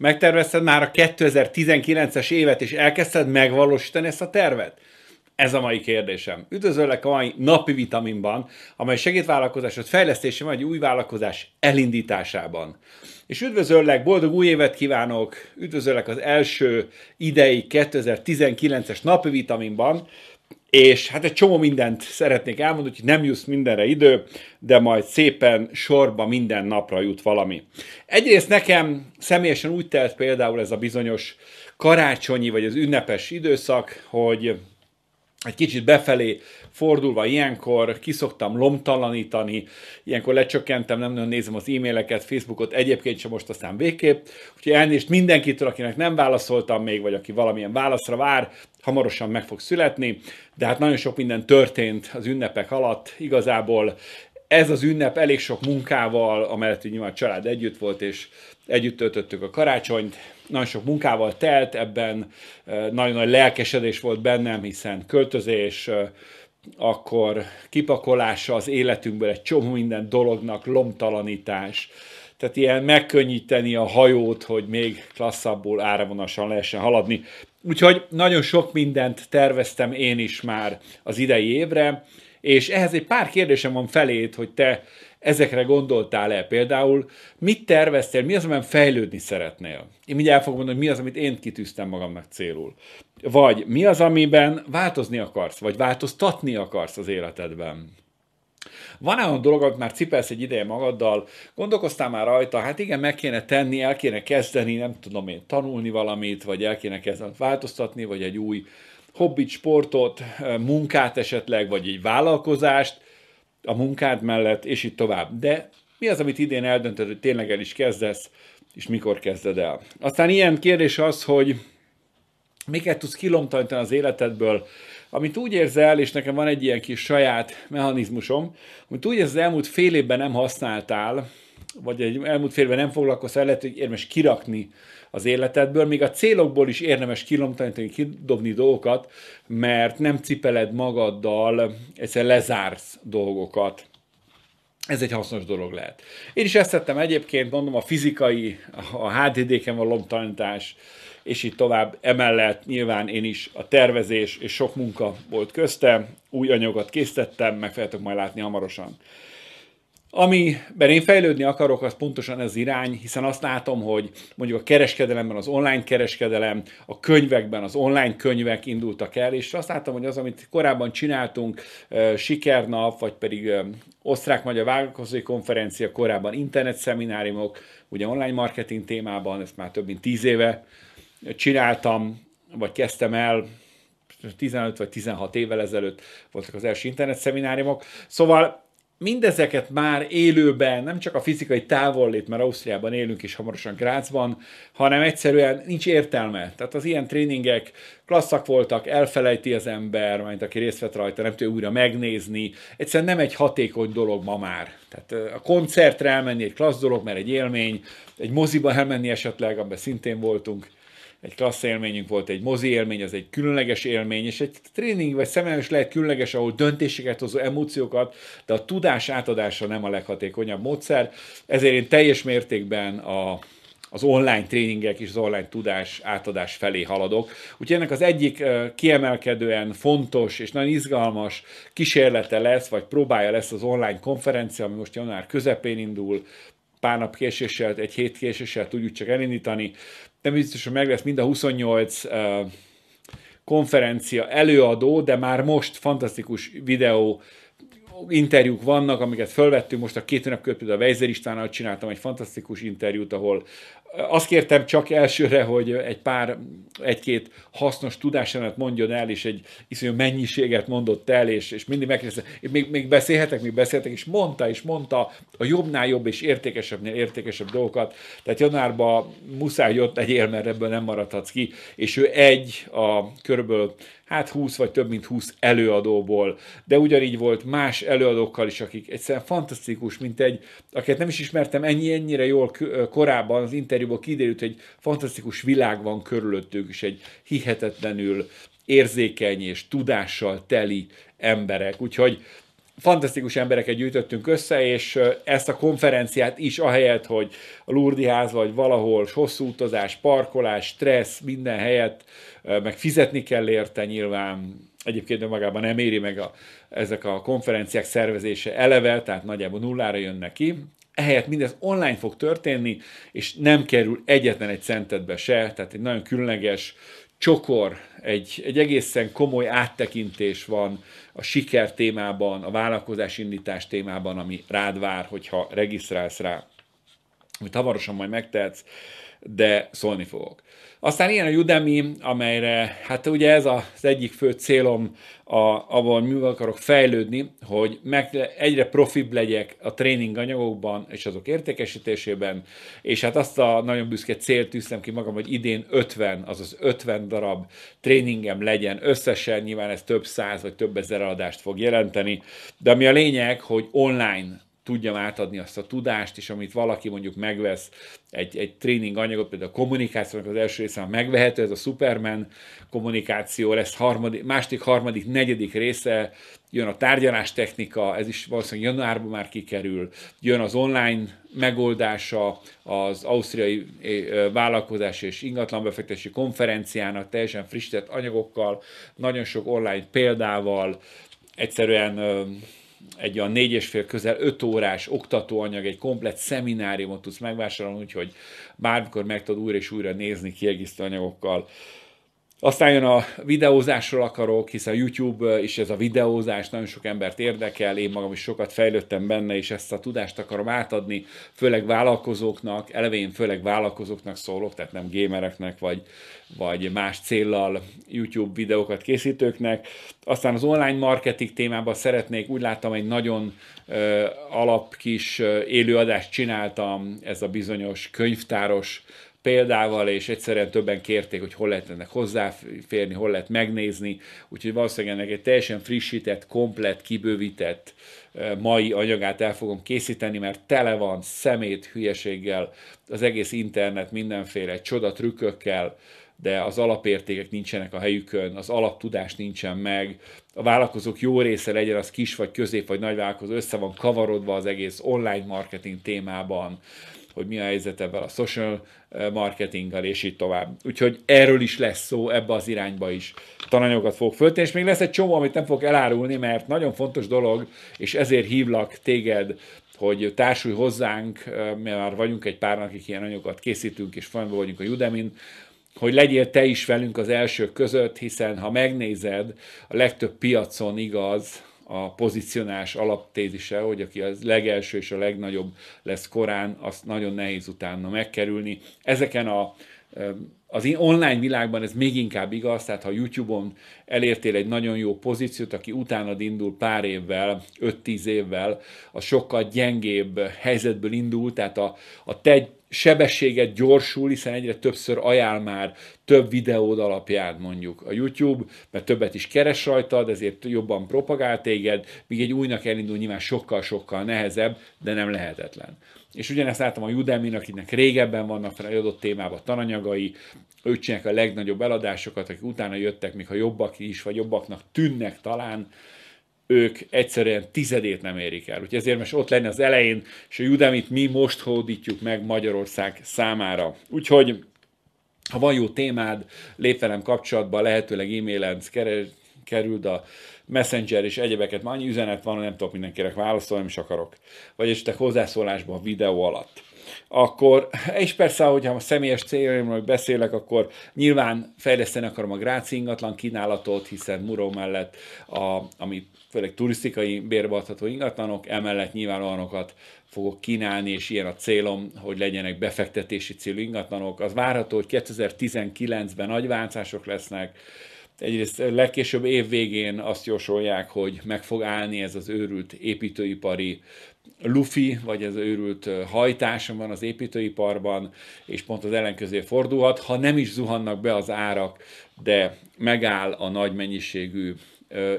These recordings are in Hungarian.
megtervezted már a 2019-es évet, és elkezdted megvalósítani ezt a tervet? Ez a mai kérdésem. Üdvözöllek a mai napi vitaminban, amely segít vállalkozásod fejlesztésében vagy új vállalkozás elindításában. És üdvözöllek, boldog új évet kívánok, üdvözöllek az első idei 2019-es napi vitaminban, és hát egy csomó mindent szeretnék elmondani, hogy nem jussz mindenre idő, de majd szépen sorba minden napra jut valami. Egyrészt nekem személyesen úgy telt például ez a bizonyos karácsonyi vagy az ünnepes időszak, hogy egy kicsit befelé fordulva ilyenkor kiszoktam lomtalanítani, ilyenkor lecsökkentem, nem nagyon nézem az e-maileket, Facebookot, egyébként sem most aztán végképp. Úgyhogy elnézést mindenkitől, akinek nem válaszoltam még, vagy aki valamilyen válaszra vár, hamarosan meg fog születni, de hát nagyon sok minden történt az ünnepek alatt, igazából ez az ünnep elég sok munkával, amellett, hogy nyilván a család együtt volt, és együtt töltöttük a karácsonyt, nagyon sok munkával telt, ebben nagyon nagy lelkesedés volt bennem, hiszen költözés, akkor kipakolása az életünkből egy csomó minden dolognak, lomtalanítás, tehát ilyen megkönnyíteni a hajót, hogy még klasszabbul áramonasan lehessen haladni. Úgyhogy nagyon sok mindent terveztem én is már az idei évre, és ehhez egy pár kérdésem van felét, hogy te Ezekre gondoltál-e például? Mit terveztél? Mi az, amiben fejlődni szeretnél? Én mindjárt el fogom mondani, hogy mi az, amit én kitűztem magamnak célul. Vagy mi az, amiben változni akarsz, vagy változtatni akarsz az életedben? Van-e olyan dolog, amit már cipelsz egy ideje magaddal, gondolkoztál már rajta, hát igen, meg kéne tenni, el kéne kezdeni, nem tudom én, tanulni valamit, vagy el kéne kezdeni változtatni, vagy egy új hobbit, sportot, munkát esetleg, vagy egy vállalkozást, a munkád mellett, és így tovább. De mi az, amit idén eldöntöd, hogy tényleg el is kezdesz, és mikor kezded el? Aztán ilyen kérdés az, hogy miket tudsz kilomtanítani az életedből, amit úgy érzel, és nekem van egy ilyen kis saját mechanizmusom, amit úgy az elmúlt fél évben nem használtál, vagy egy elmúlt fél évben nem foglalkoztál, lehet, hogy érdemes kirakni az életedből, még a célokból is érdemes kilomtanítani, kidobni dolgokat, mert nem cipeled magaddal, egyszer lezársz dolgokat. Ez egy hasznos dolog lehet. Én is ezt tettem egyébként, mondom, a fizikai, a HDD-ken való tanítás, és így tovább. Emellett nyilván én is a tervezés és sok munka volt köztem, új anyagot készítettem, meg fogjátok majd látni hamarosan. Amiben én fejlődni akarok, az pontosan ez irány, hiszen azt látom, hogy mondjuk a kereskedelemben az online kereskedelem, a könyvekben az online könyvek indultak el, és azt látom, hogy az, amit korábban csináltunk, Sikernap, vagy pedig osztrák-magyar vállalkozói konferencia, korábban internetszemináriumok, ugye online marketing témában, ezt már több mint 10 éve csináltam, vagy kezdtem el, 15 vagy 16 évvel ezelőtt voltak az első internetszemináriumok. Szóval mindezeket már élőben, nem csak a fizikai távollét, mert Ausztriában élünk és hamarosan Grácsban, hanem egyszerűen nincs értelme. Tehát az ilyen tréningek klasszak voltak, elfelejti az ember, majd aki részt vett rajta, nem tudja újra megnézni. Egyszerűen nem egy hatékony dolog ma már. Tehát a koncertre elmenni egy klassz dolog, mert egy élmény, egy moziba elmenni esetleg, amiben szintén voltunk, egy klassz élményünk volt, egy mozi élmény, az egy különleges élmény, és egy tréning vagy szemem is lehet különleges, ahol döntéseket hozó emóciókat, de a tudás átadása nem a leghatékonyabb módszer, ezért én teljes mértékben a, az online tréningek és az online tudás átadás felé haladok. Úgyhogy ennek az egyik kiemelkedően fontos és nagyon izgalmas kísérlete lesz, vagy próbája lesz az online konferencia, ami most január közepén indul, pár nap késéssel, egy hét késéssel tudjuk csak elindítani nem biztos, hogy meg lesz mind a 28 konferencia előadó, de már most fantasztikus videó interjúk vannak, amiket felvettünk most a két hónap között például a Weiser Istvánnal csináltam egy fantasztikus interjút, ahol eh, azt kértem csak elsőre, hogy egy pár, egy-két hasznos tudásának mondjon el, és egy iszonyú mennyiséget mondott el, és, és mindig megkérdezte, még, még beszélhetek, még beszéltek, és mondta, és mondta a jobbnál jobb és értékesebbnél értékesebb dolgokat. Tehát januárban muszáj jött egy él, mert ebből nem maradhatsz ki, és ő egy a körülbelül hát 20 vagy több mint 20 előadóból. De ugyanígy volt más előadókkal is, akik egyszerűen fantasztikus, mint egy, akiket nem is ismertem ennyi, ennyire jól korábban, az interjúból kiderült, hogy fantasztikus világ van körülöttük, és egy hihetetlenül érzékeny és tudással teli emberek. Úgyhogy fantasztikus embereket gyűjtöttünk össze, és ezt a konferenciát is, ahelyett, hogy a Lurdi ház vagy valahol hosszú utazás, parkolás, stressz, minden helyett, meg fizetni kell érte nyilván, egyébként magában nem éri meg a, ezek a konferenciák szervezése eleve, tehát nagyjából nullára jön neki, ehelyett mindez online fog történni, és nem kerül egyetlen egy centetbe se, tehát egy nagyon különleges, csokor, egy, egy egészen komoly áttekintés van a siker témában, a vállalkozás indítás témában, ami rád vár, hogyha regisztrálsz rá, hogy hamarosan majd megtehetsz de szólni fogok. Aztán ilyen a Udemy, amelyre, hát ugye ez az egyik fő célom, a, ahol mi akarok fejlődni, hogy meg, egyre profibb legyek a tréning anyagokban és azok értékesítésében, és hát azt a nagyon büszke célt tűztem ki magam, hogy idén 50, azaz 50 darab tréningem legyen összesen, nyilván ez több száz vagy több ezer adást fog jelenteni, de ami a lényeg, hogy online tudjam átadni azt a tudást, és amit valaki mondjuk megvesz, egy, egy tréning anyagot, például a kommunikációnak az első része megvehető, ez a Superman kommunikáció, lesz harmadik, második, harmadik, negyedik része, jön a tárgyalás technika, ez is valószínűleg januárban már kikerül, jön az online megoldása az ausztriai eh, eh, vállalkozás és ingatlanbefektetési konferenciának teljesen frissített anyagokkal, nagyon sok online példával, egyszerűen eh, egy olyan négy és fél, közel öt órás oktatóanyag, egy komplet szemináriumot tudsz megvásárolni, úgyhogy bármikor meg tudod újra és újra nézni kiegészítő anyagokkal, aztán jön a videózásról akarok, hiszen a YouTube és eh, ez a videózás nagyon sok embert érdekel, én magam is sokat fejlődtem benne, és ezt a tudást akarom átadni, főleg vállalkozóknak, elevén főleg vállalkozóknak szólok, tehát nem gémereknek, vagy, vagy más céllal YouTube videókat készítőknek. Aztán az online marketing témában szeretnék, úgy láttam, egy nagyon ö, eh, alap kis eh, élőadást csináltam, ez a bizonyos könyvtáros példával, és egyszerűen többen kérték, hogy hol lehet ennek hozzáférni, hol lehet megnézni, úgyhogy valószínűleg ennek egy teljesen frissített, komplet, kibővített eh, mai anyagát el fogom készíteni, mert tele van szemét, hülyeséggel, az egész internet mindenféle csoda trükkökkel, de az alapértékek nincsenek a helyükön, az alaptudás nincsen meg, a vállalkozók jó része legyen az kis vagy közép vagy nagy vállalkozó, össze van kavarodva az egész online marketing témában, hogy mi a helyzet ebben a social eh, marketinggal, és így tovább. Úgyhogy erről is lesz szó, ebbe az irányba is tananyagokat fog föltenni, és még lesz egy csomó, amit nem fog elárulni, mert nagyon fontos dolog, és ezért hívlak téged, hogy társulj hozzánk, eh, mert már vagyunk egy pár, akik ilyen anyagokat készítünk, és fennben vagyunk a Judemin, hogy legyél te is velünk az elsők között, hiszen ha megnézed, a legtöbb piacon igaz, a pozicionás alaptézise, hogy aki az legelső és a legnagyobb lesz korán, azt nagyon nehéz utána megkerülni. Ezeken a az online világban ez még inkább igaz, tehát ha YouTube-on elértél egy nagyon jó pozíciót, aki utánad indul pár évvel, 5-10 évvel, a sokkal gyengébb helyzetből indul, tehát a, a te sebességet gyorsul, hiszen egyre többször ajánl már több videód alapján mondjuk a YouTube, mert többet is keres rajtad, ezért jobban propagál téged, míg egy újnak elindul nyilván sokkal-sokkal nehezebb, de nem lehetetlen és ugyanezt láttam a udemy akinek régebben vannak fel egy adott témába tananyagai, ők csinálják a legnagyobb eladásokat, akik utána jöttek, még ha jobbak is, vagy jobbaknak tűnnek talán, ők egyszerűen tizedét nem érik el. Úgyhogy ezért most ott lenne az elején, és a judemit mi most hódítjuk meg Magyarország számára. Úgyhogy ha van jó témád, lép velem kapcsolatba, lehetőleg e-mailen, keres, kerül, a Messenger és egyebeket, már annyi üzenet van, hogy nem tudok mindenkinek válaszolni, nem is akarok. Vagyis esetleg hozzászólásban a videó alatt akkor, és persze, hogyha a személyes céljaimról beszélek, akkor nyilván fejleszteni akarom a Gráci ingatlan kínálatot, hiszen Muró mellett, a, ami főleg turisztikai bérbeadható ingatlanok, emellett nyilván olyanokat fogok kínálni, és ilyen a célom, hogy legyenek befektetési célú ingatlanok. Az várható, hogy 2019-ben nagy változások lesznek, egyrészt legkésőbb év végén azt jósolják, hogy meg fog állni ez az őrült építőipari lufi, vagy ez az őrült hajtás van az építőiparban, és pont az ellenközé fordulhat. Ha nem is zuhannak be az árak, de megáll a nagy mennyiségű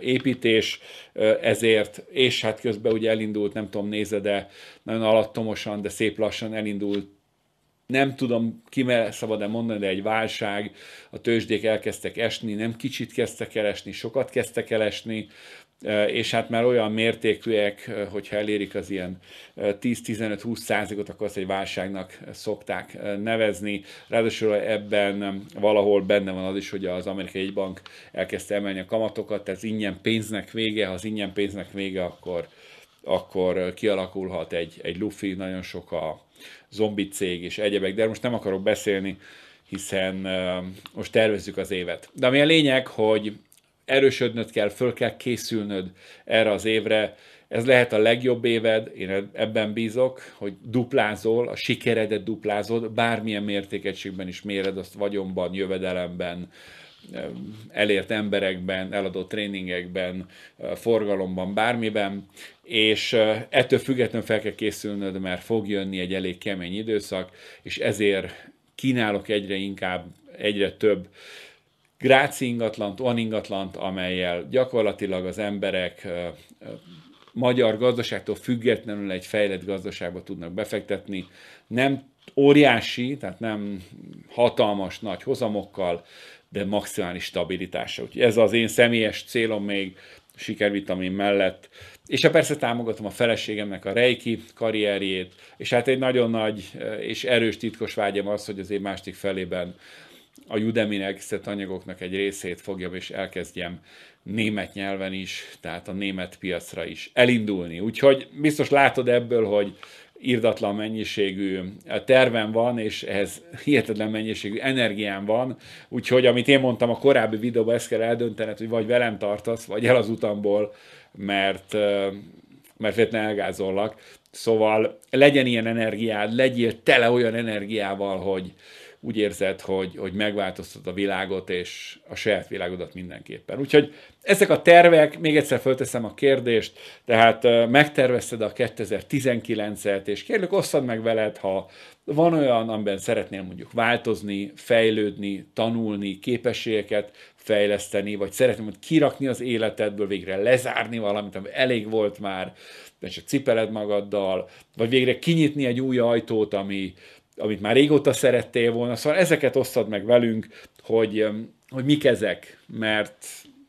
építés, ezért, és hát közben ugye elindult, nem tudom, nézed de nagyon alattomosan, de szép lassan elindult nem tudom, kimel szabad-e mondani, de egy válság, a tőzsdék elkezdtek esni, nem kicsit kezdtek el esni, sokat kezdtek el esni, e, és hát már olyan mértékűek, e, hogyha elérik az ilyen 10-15-20 e, százalékot, akkor azt egy válságnak szokták nevezni. Ráadásul ebben valahol benne van az is, hogy az amerikai egy bank elkezdte emelni a kamatokat, ez ingyen pénznek vége, ha az ingyen pénznek vége, akkor, akkor kialakulhat egy, egy lufi, nagyon sok a, zombi cég és egyebek, de most nem akarok beszélni, hiszen most tervezzük az évet. De ami a lényeg, hogy erősödnöd kell, föl kell készülnöd erre az évre, ez lehet a legjobb éved, én ebben bízok, hogy duplázol, a sikeredet duplázod, bármilyen mértékegységben is méred azt vagyonban, jövedelemben, elért emberekben, eladott tréningekben, forgalomban, bármiben, és ettől függetlenül fel kell készülnöd, mert fog jönni egy elég kemény időszak, és ezért kínálok egyre inkább, egyre több gráci ingatlant, olyan ingatlant, amelyel gyakorlatilag az emberek magyar gazdaságtól függetlenül egy fejlett gazdaságba tudnak befektetni. Nem óriási, tehát nem hatalmas nagy hozamokkal, de maximális stabilitása. Úgyhogy ez az én személyes célom még sikervitamin mellett. És hát persze támogatom a feleségemnek a rejki karrierjét, és hát egy nagyon nagy és erős titkos vágyam az, hogy az én másik felében a judeminek n elkészített anyagoknak egy részét fogjam és elkezdjem német nyelven is, tehát a német piacra is elindulni. Úgyhogy biztos látod ebből, hogy írdatlan mennyiségű eh, tervem van, és ehhez hihetetlen mennyiségű energiám van, úgyhogy amit én mondtam a korábbi videóban, ezt kell eldöntened, hogy vagy velem tartasz, vagy el az utamból, mert, eh, mert véletlenül elgázollak. Szóval legyen ilyen energiád, legyél tele olyan energiával, hogy, úgy érzed, hogy, hogy megváltoztat a világot, és a saját világodat mindenképpen. Úgyhogy ezek a tervek, még egyszer fölteszem a kérdést, tehát megtervezted a 2019-et, és kérlek, osszad meg veled, ha van olyan, amiben szeretnél mondjuk változni, fejlődni, tanulni, képességeket fejleszteni, vagy szeretném hogy kirakni az életedből, végre lezárni valamit, ami elég volt már, de csak cipeled magaddal, vagy végre kinyitni egy új ajtót, ami, amit már régóta szerettél volna. Szóval ezeket osztad meg velünk, hogy, hogy mik ezek, mert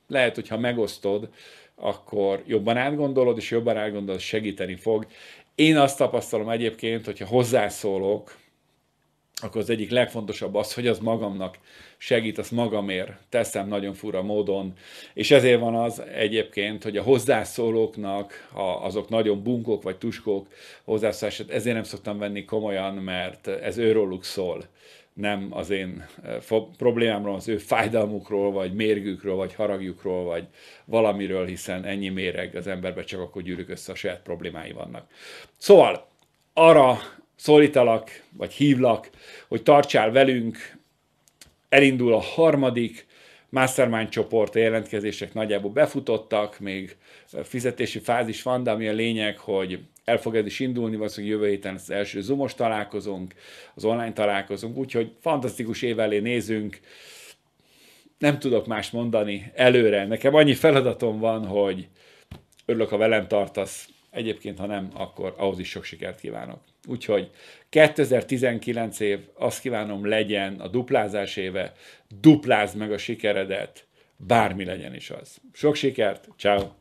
lehet, hogyha megosztod, akkor jobban átgondolod, és jobban átgondolod, segíteni fog. Én azt tapasztalom egyébként, hogyha hozzászólok akkor az egyik legfontosabb az, hogy az magamnak segít, azt magamért teszem nagyon fura módon, és ezért van az egyébként, hogy a hozzászólóknak, ha azok nagyon bunkók vagy tuskók hozzászólását, ezért nem szoktam venni komolyan, mert ez őróluk szól nem az én eh, problémámról, az ő fájdalmukról, vagy mérgükről, vagy haragjukról, vagy valamiről, hiszen ennyi méreg az emberbe csak akkor gyűlik össze, a saját problémái vannak. Szóval arra szólítalak, vagy hívlak, hogy tartsál velünk, elindul a harmadik, Mastermind csoport jelentkezések nagyjából befutottak, még fizetési fázis van, de ami a lényeg, hogy el fog ez is indulni, valószínűleg jövő héten az első zoomos találkozunk, az online találkozunk, úgyhogy fantasztikus év elé nézünk, nem tudok más mondani előre. Nekem annyi feladatom van, hogy örülök, ha velem tartasz, egyébként ha nem, akkor ahhoz is sok sikert kívánok. Úgyhogy 2019 év, azt kívánom legyen a duplázás éve, duplázd meg a sikeredet, bármi legyen is az. Sok sikert, ciao.